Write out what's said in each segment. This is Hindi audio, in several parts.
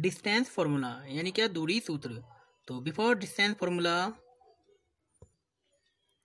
डिस्टेंस फॉर्मूला यानी क्या दूरी सूत्र तो बिफोर डिस्टेंस फॉर्मूला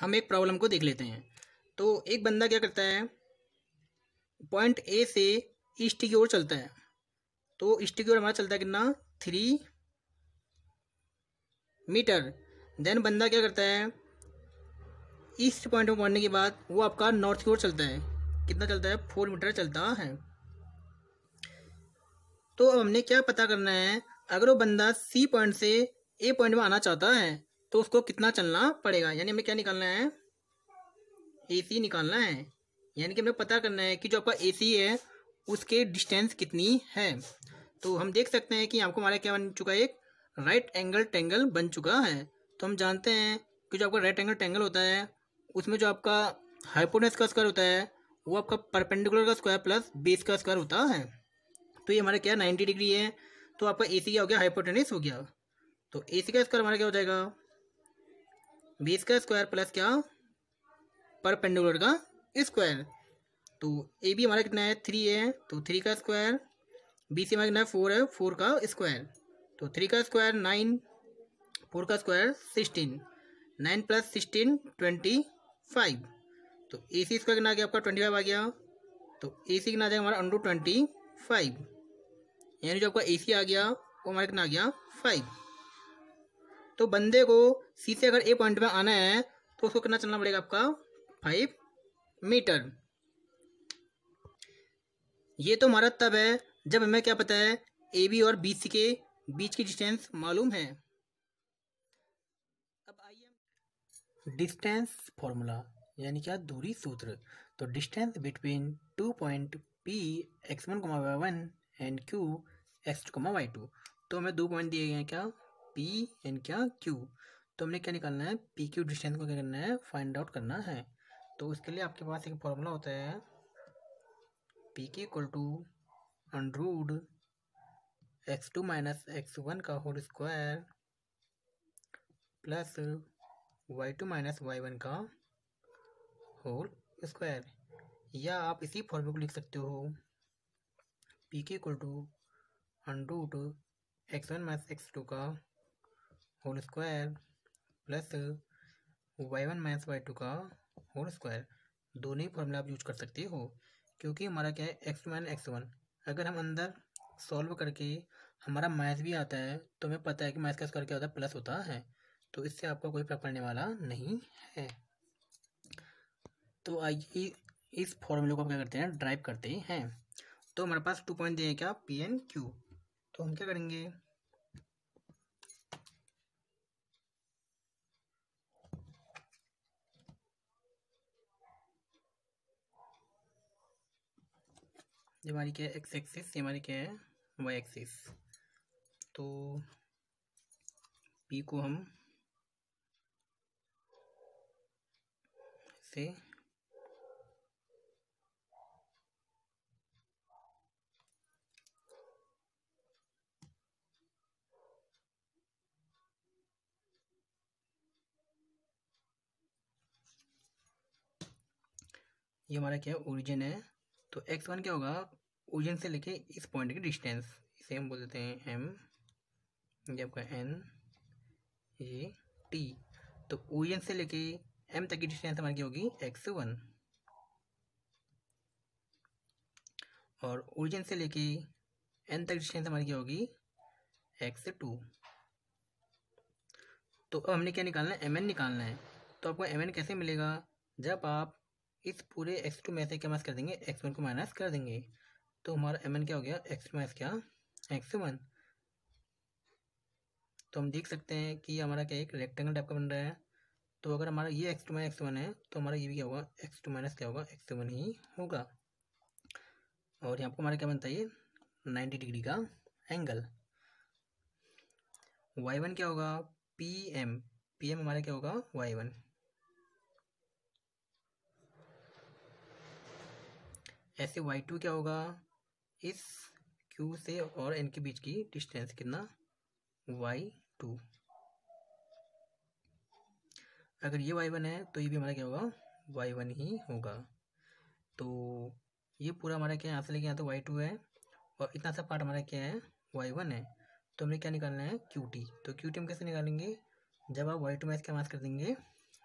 हम एक प्रॉब्लम को देख लेते हैं तो एक बंदा क्या करता है पॉइंट ए से ईस्ट की ओर चलता है तो ईस्ट की ओर हमारा चलता है कितना थ्री मीटर देन बंदा क्या करता है ईस्ट पॉइंट में पहुँचने के बाद वो आपका नॉर्थ की ओर चलता है कितना चलता है फोर मीटर चलता है तो अब हमने क्या पता करना है अगर वो बंदा सी पॉइंट से ए पॉइंट में आना चाहता है तो उसको कितना चलना पड़ेगा यानी हमें क्या निकालना है ए सी निकालना है यानी कि हमें पता करना है कि जो आपका ए सी है उसके डिस्टेंस कितनी है तो हम देख सकते हैं कि आपको हमारा क्या बन चुका है एक राइट एंगल टेंगल बन चुका है तो हम जानते हैं कि जो आपका राइट एंगल टेंगल होता है उसमें जो आपका हाइपोनेस का स्क्वायर होता है वो आपका परपेंडिकुलर का स्क्वायर प्लस बेस का स्क्वायर होता है तो ये हमारा क्या नाइन्टी डिग्री है तो आपका ए सी क्या हो गया हाइपोटेनिस हो गया तो ए सी का स्क्वायर हमारा क्या हो जाएगा बीस का स्क्वायर प्लस क्या पर पेंडुलर का स्क्वायर तो ए बी हमारा कितना है थ्री है तो थ्री का स्क्वायर बी सी हमारा कितना है फोर है फोर का स्क्वायर तो थ्री का स्क्वायर नाइन फोर का square sixteen nine plus sixteen twenty five तो ए सी स्क्वायर कितना आ गया आपका ट्वेंटी फाइव आ गया तो ए सी कितना आ जाएगा हमारा अंडू ट्वेंटी फाइव यानी जो आपका ए आ गया वो हमारा कितना आ गया फाइव तो बंदे को सी से अगर ए पॉइंट में आना है तो उसको कितना चलना पड़ेगा आपका फाइव मीटर ये तो हमारा तब है जब हमें क्या पता है ए बी और बी सी के बीच की डिस्टेंस मालूम है अब आइए हम डिस्टेंस फॉर्मूला यानी क्या दूरी सूत्र तो distance between two point P X one comma Y one and Q X two comma Y two तो हमें दो पॉइंट दिए गए हैं क्या पी एंड क्या क्यू तो हमने क्या निकालना है पी क्यू डिस्टेंस को क्या करना है फाइंड आउट करना है तो उसके लिए आपके पास एक फॉर्मूला होता है पी के equal to under root X two minus X one का whole square plus Y two minus Y one का होल स्क्वायर या आप इसी फॉर्मूले को लिख सकते हो पी के equal to under root X one minus X two का whole square plus Y one minus Y two का होल स्क्वायर दोनों ही फॉर्मूला आप यूज कर सकते हो क्योंकि हमारा क्या है X two minus X one अगर हम अंदर सॉल्व करके हमारा मैथ भी आता है तो हमें पता है कि मैथ का स्क्वायर क्या होता है प्लस होता है तो इससे आपको कोई फर्क पड़ने वाला नहीं है तो आइए इस फॉर्मूले को क्या करते हैं ड्राइव करते हैं तो हमारे पास टू पॉइंट देंगे क्या पी एन क्यू तो हम क्या करेंगे ये हमारी क्या है एक्स एक्सिस ये हमारी क्या है वाई एक्सिस तो पी को हम से ये हमारा क्या है ओरिजिन है तो एक्स वन क्या होगा ओरिजिन से लेके इस पॉइंट की डिस्टेंस इसे हम बोल देते हैं एम ये आपका एन ये टी तो ओरिजिन से लेके एम तक की डिस्टेंस हमारी क्या होगी एक्स वन और ओरिजिन से लेके एन तक डिस्टेंस हमारी क्या होगी एक्स टू तो अब हमने क्या निकालना है एम एन निकालना है तो आपको एम एन कैसे मिलेगा जब आप इस पूरे एक्स टू में से क्या माइनस कर देंगे एक्स वन को माइनस कर देंगे तो हमारा एम एन क्या हो गया एक्स टू माइनस क्या एक्स वन तो हम देख सकते हैं कि हमारा क्या एक रेक्टेंगल टाइप का बन रहा है तो अगर हमारा ये X two minus X one है तो हमारा ये भी क्या होगा एक्स टू माइनस क्या होगा एक्स वन ही होगा और यहाँ पर हमारा क्या बनता है ये नाइन्टी डिग्री का एंगल वाई वन क्या होगा पी एम पी एम हमारा क्या होगा वाई वन ऐसे वाई टू क्या होगा इस क्यू से और एन के बीच की डिस्टेंस कितना वाई टू अगर ये वाई वन है तो ये भी हमारा क्या होगा वाई वन ही होगा तो ये पूरा हमारा क्या है यहाँ से लेके यहाँ तो वाई टू है और इतना सा पार्ट हमारा क्या है वाई वन है तो हमें क्या निकालना है क्यू टी तो क्यू टी हम कैसे निकालेंगे जब आप वाई टू माइनस क्या माइनस कर देंगे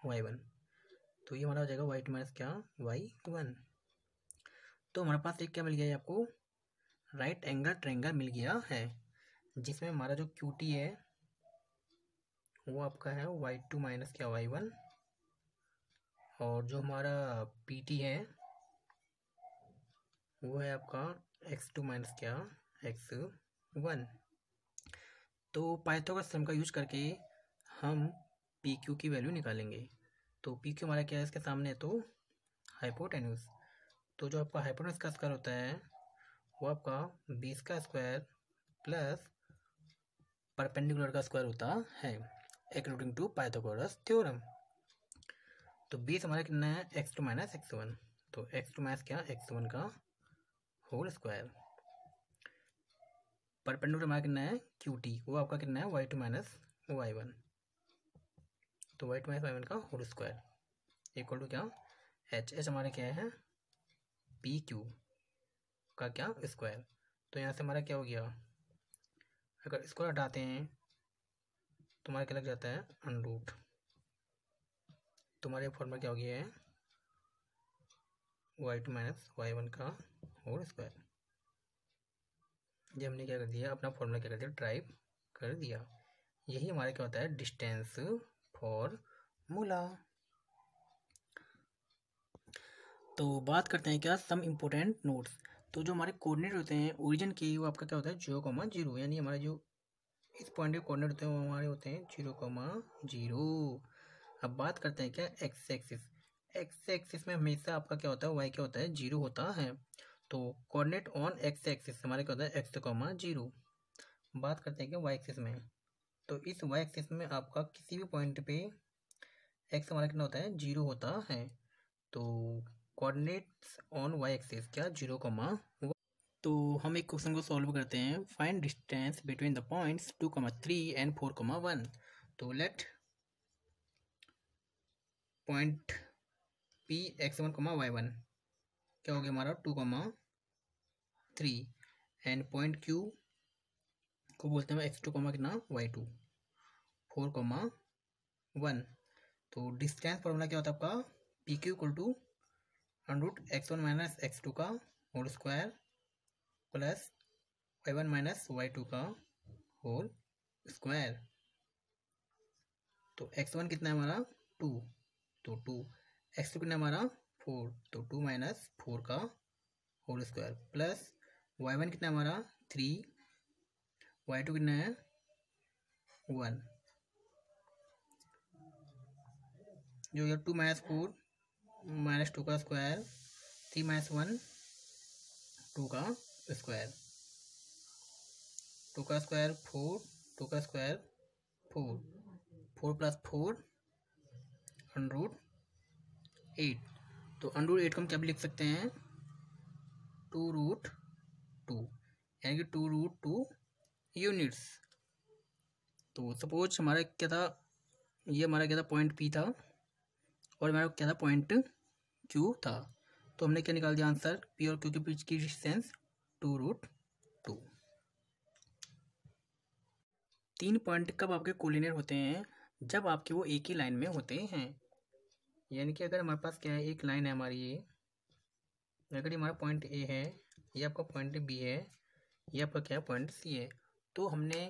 वाई वन तो ये हमारा हो जाएगा वाई टू माइनस क्या वाई वन तो हमारे पास एक क्या मिल गया है आपको राइट एंगल ट्रेंगल मिल गया है जिसमें हमारा जो क्यू टी है वो आपका है वाई टू माइनस क्या वाई वन और जो हमारा पी टी है वो है आपका एक्स टू माइनस क्या एक्स वन तो पाइथागोरस थ्योरम का यूज करके हम पी क्यू की वैल्यू निकालेंगे तो पी क्यू हमारा क्या है इसके सामने है तो हाइपोटेन्यूज़ तो जो आपका हाइपोटेनस का स्क्वायर होता है वो आपका बीस का स्क्वायर प्लस परपेंडिकुलर का स्क्वायर होता है अकॉर्डिंग टू पाइथागोरस थ्योरम तो बीस हमारा कितना है X two minus X one तो एक्स टू माइनस क्या एक्स वन का होल स्क्वायर परपेंडिकुलर हमारा कितना है क्यू टी वो आपका कितना है Y two minus Y one तो Y two minus Y one का होल स्क्वायर इक्वल टू क्या एच एच हमारे क्या है पी क्यू का क्या स्क्वायर तो यहाँ से हमारा क्या हो गया अगर स्क्वायर हटाते हैं तो हमारा क्या लग जाता है अनरूट तुम्हारे फॉर्मूला क्या हो गया है Y two minus Y one का होल स्क्वायर ये हमने क्या कर दिया अपना फॉर्मूला क्या कर दिया ड्राइव कर दिया यही हमारा क्या होता है डिस्टेंस फॉर मूला तो बात करते हैं क्या सम इम्पोर्टेंट नोट्स तो जो हमारे कोऑर्डिनेट होते हैं ओरिजिन के वो आपका क्या होता है जीरो कॉमा जीरो यानी हमारे जो इस पॉइंट के कोऑर्डिनेट होते हैं वो हमारे होते हैं जीरो कॉमा जीरो अब बात करते हैं क्या एक्स एक्सिस एक्स एक्सिस में हमेशा आपका क्या होता है वाई क्या होता है जीरो होता है तो कॉर्डिनेट ऑन एक्स एक्सिस हमारे क्या होता है एक्स कॉमा जीरो बात करते हैं क्या वाई एक्सिस में तो इस वाई एक्सिस में आपका किसी भी पॉइंट पे एक्स हमारा कितना होता है जीरो होता है तो कोऑर्डिनेट्स ऑन वाई एक्सिस क्या जीरो कॉमा तो हम एक क्वेश्चन को सॉल्व करते हैं find distance between the points two comma three and four comma one तो let point P X one comma Y one क्या हो गया हमारा two comma three and point Q को बोलते हैं एक्स टू कॉमा कितना Y two four comma one तो डिस्टेंस फॉर्मूला क्या होता है आपका P Q equal to root X one minus X two का whole square plus Y one minus Y two का होल स्क्वायर तो एक्स वन कितना है हमारा टू तो टू एक्स टू कितना हमारा फोर तो टू माइनस फोर का whole square plus Y one कितना हमारा थ्री वाई टू कितना है वन तो जो two minus four minus two का square three minus one two का स्क्वायर टू का स्क्वायर फोर टू का square four four plus four under root eight तो अंडरूट एट को हम क्या लिख सकते हैं टू रूट टू यानी कि टू रूट टू यूनिट्स तो सपोज हमारा क्या था ये हमारा क्या था पॉइंट पी था और हमारा क्या था पॉइंट क्यू था तो हमने क्या निकाल दिया आंसर पी और क्यू के बीच की डिस्टेंस टू रूट टू तीन पॉइंट कब आपके कोलिनियर होते हैं जब आपके वो एक ही लाइन में होते हैं यानी कि अगर हमारे पास क्या है एक लाइन है हमारी ये अगर ये हमारा पॉइंट ए है ये आपका पॉइंट बी है ये आपका क्या है पॉइंट सी है तो हमने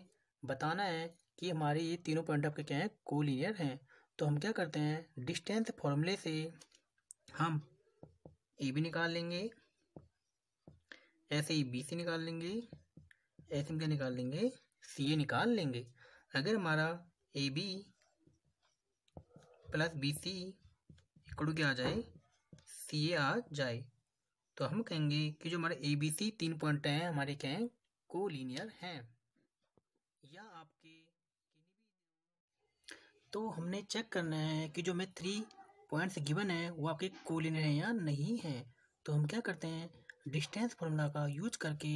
बताना है कि हमारे ये तीनों पॉइंट आपके क्या हैं कोलिनियर हैं तो हम क्या करते हैं डिस्टेंस फॉर्मूले से हम ए भी निकाल लेंगे ऐसे ही बी सी निकाल लेंगे ऐसे में क्या निकाल लेंगे सी ए निकाल लेंगे अगर हमारा A B plus B C equal क्या आ जाए सी ए आ जाए तो हम कहेंगे कि जो हमारे ए बी सी तीन पॉइंट हैं हमारे क्या हैं को लीनियर हैं या आपके तो हमने चेक करना है कि जो हमें थ्री पॉइंट्स गिवन है वो आपके कोलिनियर है या नहीं है तो हम क्या करते हैं डिस्टेंस फॉर्मूला का यूज करके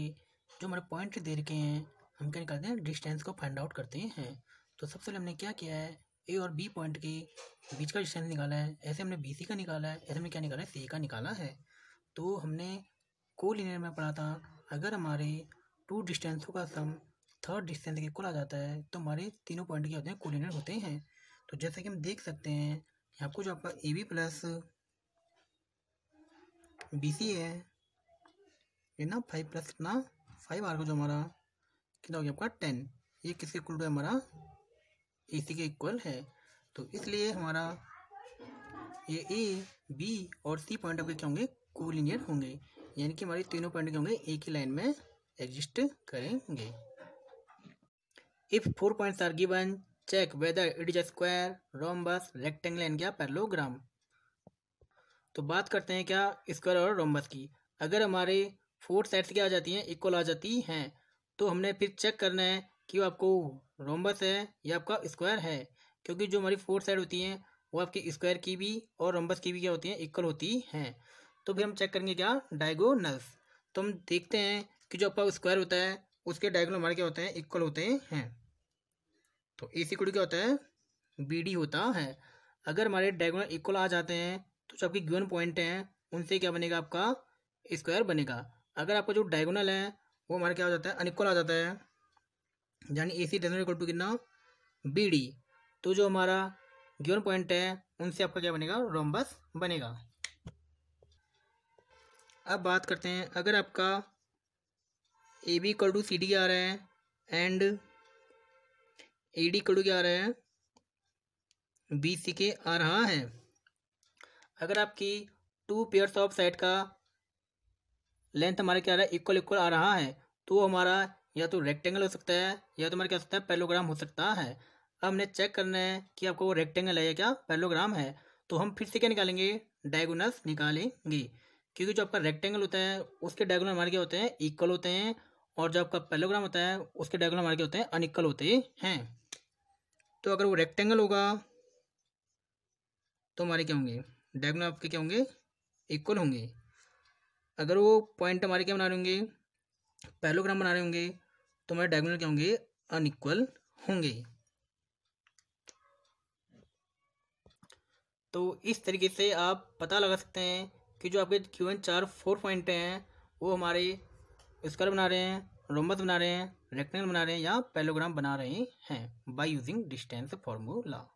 जो हमारे पॉइंट दे रखे हैं हम क्या निकालते हैं डिस्टेंस को फाइंड आउट करते हैं तो सबसे पहले हमने क्या किया है ए और बी पॉइंट के बीच का डिस्टेंस निकाला है ऐसे हमने बी सी का निकाला है ऐसे हमने क्या निकाला है सी का निकाला है तो हमने को लीनियर में पढ़ा था अगर हमारे टू डिस्टेंसों का सम थर्ड डिस्टेंस के कुल आ जाता है तो हमारे तीनों पॉइंट के होते हैं कोलिनियर होते हैं तो जैसे कि हम देख सकते हैं यहाँ कुछ आपका A B plus B C है ये ना फाइव प्लस कितना फाइव आर को जो हमारा कितना हो गया आपका टेन ये किसके इक्वल टू हमारा ए सी के इक्वल है तो इसलिए हमारा ये ए बी और सी पॉइंट आपके क्या होंगे कोलिनियर होंगे यानी कि हमारे तीनों पॉइंट क्या होंगे एक ही लाइन में एग्जिस्ट करेंगे if four points are given check whether it is a square rhombus rectangle and क्या पैरलोग्राम तो बात करते हैं क्या स्क्वायर और रोमबस की अगर हमारे फोर साइड्स क्या आ जाती हैं इक्वल आ जाती हैं तो हमने फिर चेक करना है कि वो आपको रोमबस है या आपका स्क्वायर है क्योंकि जो हमारी फोर साइड होती हैं वो आपकी स्क्वायर की भी और रोमबस की भी क्या होती हैं इक्वल होती हैं तो फिर हम चेक करेंगे क्या डायगोनल्स तो हम देखते हैं कि जो आपका स्क्वायर होता है उसके डायगोनल हमारे क्या होते हैं इक्वल होते हैं तो ए सी क्या होता है बी डी होता है अगर हमारे डायगोनल इक्वल आ जाते हैं तो जो आपकी गिवन पॉइंट हैं उनसे क्या बनेगा आपका स्क्वायर बनेगा अगर आपका जो डायगोनल है वो हमारा क्या हो जाता है अनिक्वल आ जाता है यानी A C diagonal equal to कितना बी डी तो जो हमारा गिवन पॉइंट है उनसे आपका क्या बनेगा रोमबस बनेगा अब बात करते हैं अगर आपका A B equal to C D आ रहा है एंड ए डी कड़ू क्या आ रहा है बी सी के आ रहा है अगर आपकी टू पेयर्स ऑफ साइड का लेंथ हमारा क्या आ रहा है इक्वल इक्वल आ रहा है तो हमारा या तो रेक्टेंगल हो सकता है या तो हमारा क्या हो सकता है पैलोग्राम हो सकता है अब हमने चेक करना है कि आपको वो रेक्टेंगल है या क्या पैलोग्राम है तो हम फिर से क्या निकालेंगे डायगोनस निकालेंगे क्योंकि जो आपका रेक्टेंगल होता है उसके डायगोनल हमारे क्या होते हैं इक्वल होते हैं और जो आपका पैलोग्राम होता है उसके डायगोनल हमारे क्या होते हैं अनइक्वल होते हैं तो अगर वो रेक्टेंगल होगा तो हमारे क्या होंगे डायगोनल आपके क्या होंगे इक्वल होंगे अगर वो पॉइंट हमारे क्या बना रहे होंगे पैलोग्राम बना रहे होंगे तो हमारे डायगोनल क्या होंगे अनइक्वल होंगे तो इस तरीके से आप पता लगा सकते हैं कि जो आपके क्यू एन चार फोर पॉइंट हैं वो हमारे स्क्वायर बना रहे हैं रोमबस बना रहे हैं रेक्टेंगल बना रहे हैं या पेलोग्राम बना रहे हैं बाई यूजिंग डिस्टेंस फॉर्मूला